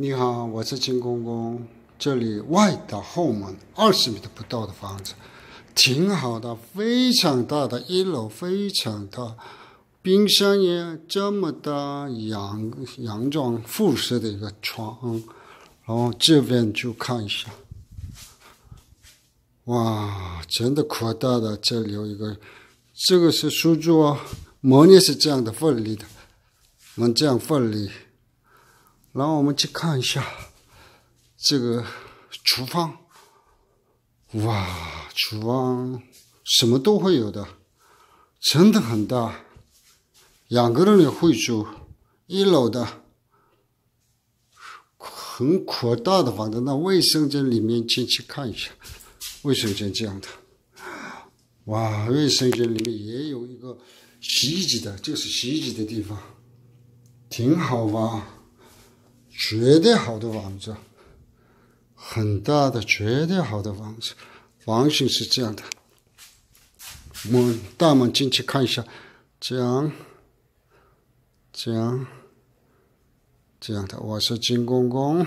你好，我是金公公。这里外的后门，二十米都不到的房子，挺好的，非常大的一楼，非常大，冰箱也这么大，洋洋装复式的一个床，然后这边就看一下，哇，真的可大的，这里有一个，这个是书桌，门也是这样的分离的，门这样分离。然后我们去看一下这个厨房，哇，厨房什么都会有的，真的很大，两个人也会住。一楼的很阔大的房子，那卫生间里面进去看一下，卫生间这样的，哇，卫生间里面也有一个洗衣机的，就是洗衣机的地方，挺好吧。绝对好的房子，很大的，绝对好的房子，房型是这样的。我们大门进去看一下，这样，这样，这样的。我是金公公。